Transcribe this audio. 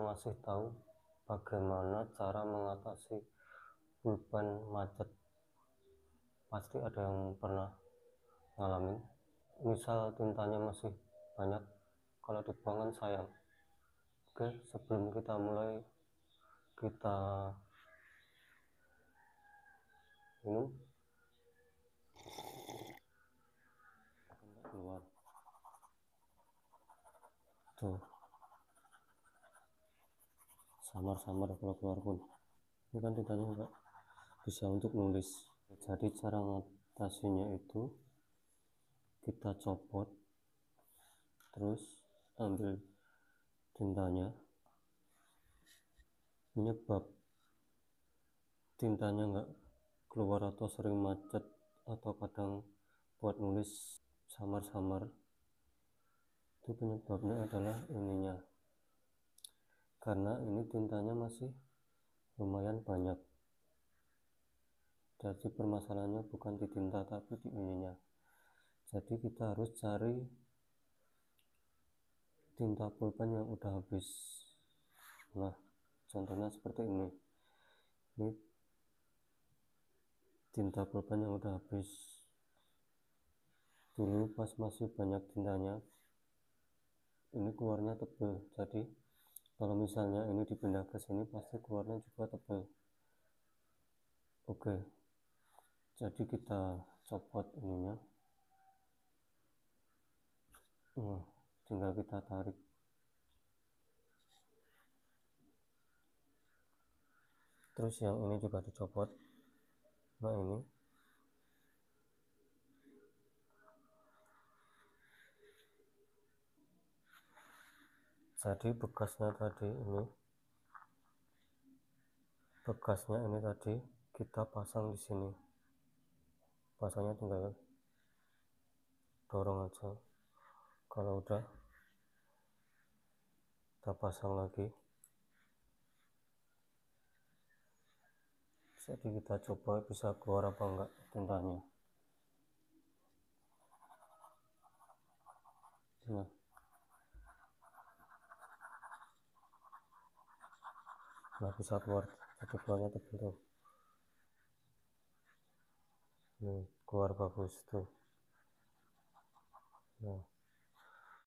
masih tahu bagaimana cara mengatasi pulpen macet pasti ada yang pernah ngalamin misal tintanya masih banyak kalau dibuangkan sayang oke sebelum kita mulai kita minum keluar tuh samar-samar kalau keluar pun ini kan tidaknya nggak bisa untuk nulis jadi cara ngatasinya itu kita copot terus ambil tintanya menyebab tintanya nggak keluar atau sering macet atau kadang buat nulis samar-samar itu penyebabnya adalah ininya karena ini tintanya masih lumayan banyak jadi permasalahannya bukan di tinta tapi di ininya jadi kita harus cari tinta pulpen yang udah habis nah contohnya seperti ini ini tinta pulpen yang udah habis dulu pas masih banyak tintanya ini keluarnya tebel, jadi kalau misalnya ini dipindah ke sini pasti keluarnya juga tebal oke jadi kita copot ininya nah, tinggal kita tarik terus yang ini juga dicopot nah ini jadi bekasnya tadi ini bekasnya ini tadi kita pasang di sini pasangnya tinggal dorong aja kalau udah kita pasang lagi jadi kita coba bisa keluar apa enggak tentanya nah baru satu word satu keluarnya tebel tuh hmm, keluar bagus tuh nah